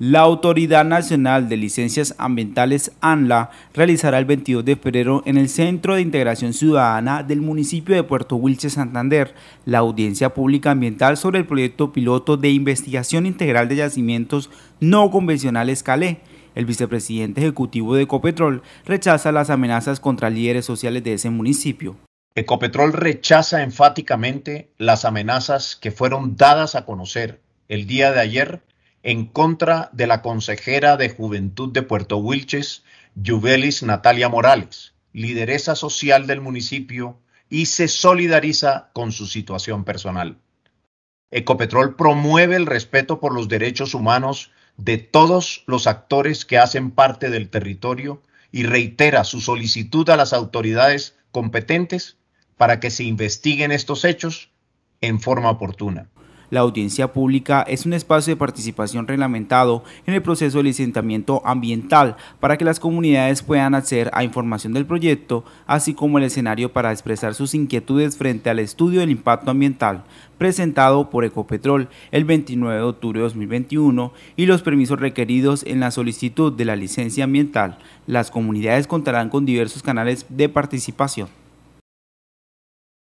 La Autoridad Nacional de Licencias Ambientales, ANLA, realizará el 22 de febrero en el Centro de Integración Ciudadana del municipio de Puerto Wilche, Santander, la audiencia pública ambiental sobre el proyecto piloto de investigación integral de yacimientos no convencionales Calé. El vicepresidente ejecutivo de Ecopetrol rechaza las amenazas contra líderes sociales de ese municipio. Ecopetrol rechaza enfáticamente las amenazas que fueron dadas a conocer el día de ayer en contra de la consejera de Juventud de Puerto Wilches, Juvelis Natalia Morales, lideresa social del municipio, y se solidariza con su situación personal. Ecopetrol promueve el respeto por los derechos humanos de todos los actores que hacen parte del territorio y reitera su solicitud a las autoridades competentes para que se investiguen estos hechos en forma oportuna. La audiencia pública es un espacio de participación reglamentado en el proceso de licenciamiento ambiental para que las comunidades puedan acceder a información del proyecto, así como el escenario para expresar sus inquietudes frente al estudio del impacto ambiental presentado por Ecopetrol el 29 de octubre de 2021 y los permisos requeridos en la solicitud de la licencia ambiental. Las comunidades contarán con diversos canales de participación.